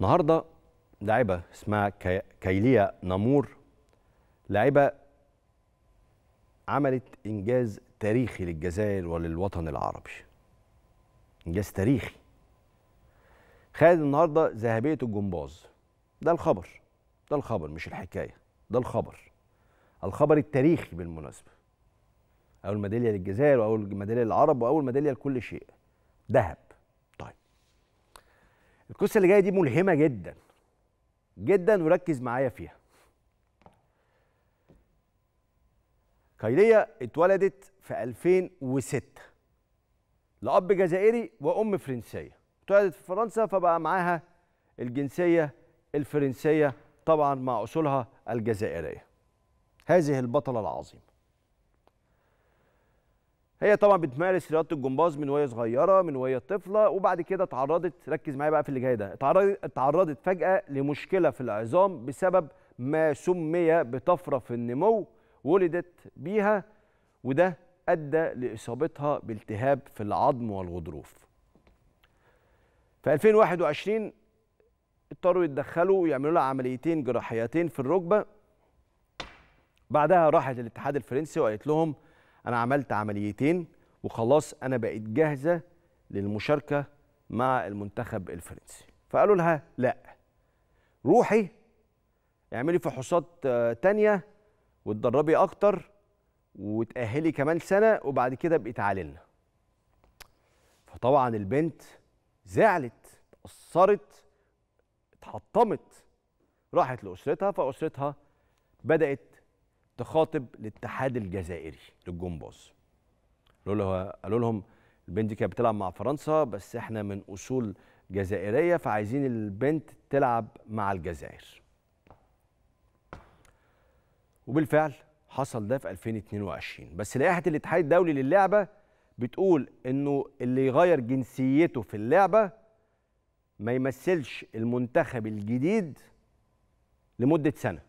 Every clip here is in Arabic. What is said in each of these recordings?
النهارده لاعبه اسمها كي... كيليا نامور لاعبه عملت انجاز تاريخي للجزائر وللوطن العربي انجاز تاريخي خالد النهارده ذهبيه الجمباز ده الخبر ده الخبر مش الحكايه ده الخبر الخبر التاريخي بالمناسبه اول ميداليه للجزائر واول ميداليه للعرب واول ميداليه لكل شيء ذهب القصه اللي جايه دي ملهمه جدا جدا وركز معايا فيها كايليا اتولدت في 2006 لاب جزائري وام فرنسيه اتولدت في فرنسا فبقى معاها الجنسيه الفرنسيه طبعا مع اصولها الجزائريه هذه البطله العظيمه هي طبعا بتمارس رياضه الجمباز من وهي صغيره من وهي طفله وبعد كده تعرضت ركز معايا بقى في اللي جاي ده اتعرضت اتعرضت فجاه لمشكله في العظام بسبب ما سمي بطفره في النمو ولدت بيها وده ادى لاصابتها بالتهاب في العظم والغضروف في 2021 اضطروا يتدخلوا ويعملوا لها عمليتين جراحيتين في الركبه بعدها راحت الاتحاد الفرنسي وقالت لهم انا عملت عمليتين وخلاص انا بقيت جاهزه للمشاركه مع المنتخب الفرنسي فقالوا لها لا روحي اعملي فحوصات آه، تانية وتدربي اكتر وتأهلي كمان سنة وبعد كده ابقي تعالي لنا فطبعا البنت زعلت اتأثرت اتحطمت راحت لأسرتها فأسرتها بدأت تخاطب الاتحاد الجزائري للجمباز قالوا له قالوا لهم البنت دي كانت بتلعب مع فرنسا بس احنا من اصول جزائريه فعايزين البنت تلعب مع الجزائر وبالفعل حصل ده في 2022 بس لائحه الاتحاد الدولي للعبه بتقول انه اللي يغير جنسيته في اللعبه ما يمثلش المنتخب الجديد لمده سنه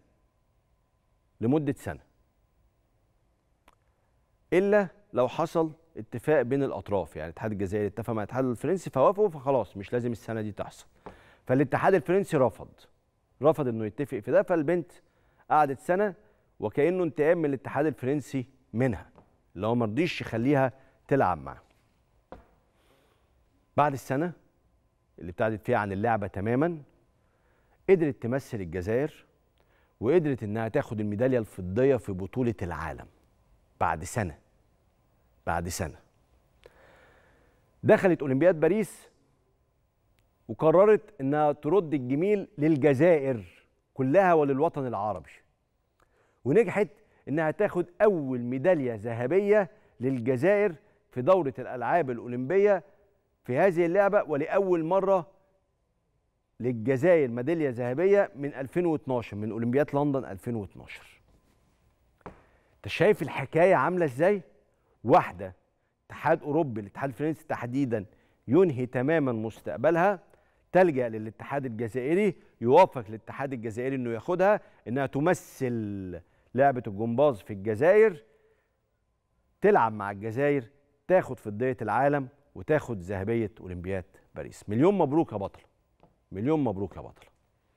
لمده سنه الا لو حصل اتفاق بين الاطراف يعني الاتحاد الجزائري اتفق مع الاتحاد الفرنسي فوافقوا فخلاص مش لازم السنه دي تحصل فالاتحاد الفرنسي رفض رفض انه يتفق في ده فالبنت قعدت سنه وكانه انتقام من الاتحاد الفرنسي منها اللي هو ما رضيش يخليها تلعب معاه بعد السنه اللي ابتعدت فيها عن اللعبه تماما قدرت تمثل الجزائر وقدرت انها تاخد الميداليه الفضيه في بطوله العالم بعد سنه بعد سنه دخلت اولمبياد باريس وقررت انها ترد الجميل للجزائر كلها وللوطن العربي ونجحت انها تاخد اول ميداليه ذهبيه للجزائر في دوره الالعاب الاولمبيه في هذه اللعبه ولاول مره للجزائر ميدالية ذهبية من 2012 من أولمبياد لندن 2012 أنت شايف الحكاية عاملة إزاي؟ واحدة اتحاد أوروبي الاتحاد الفرنسي تحديدا ينهي تماما مستقبلها تلجأ للاتحاد الجزائري يوافق الاتحاد الجزائري أنه ياخدها أنها تمثل لعبة الجمباز في الجزائر تلعب مع الجزائر تاخد فضية العالم وتاخد ذهبية أولمبياد باريس مليون مبروك يا بطل مليون مبروك يا بطل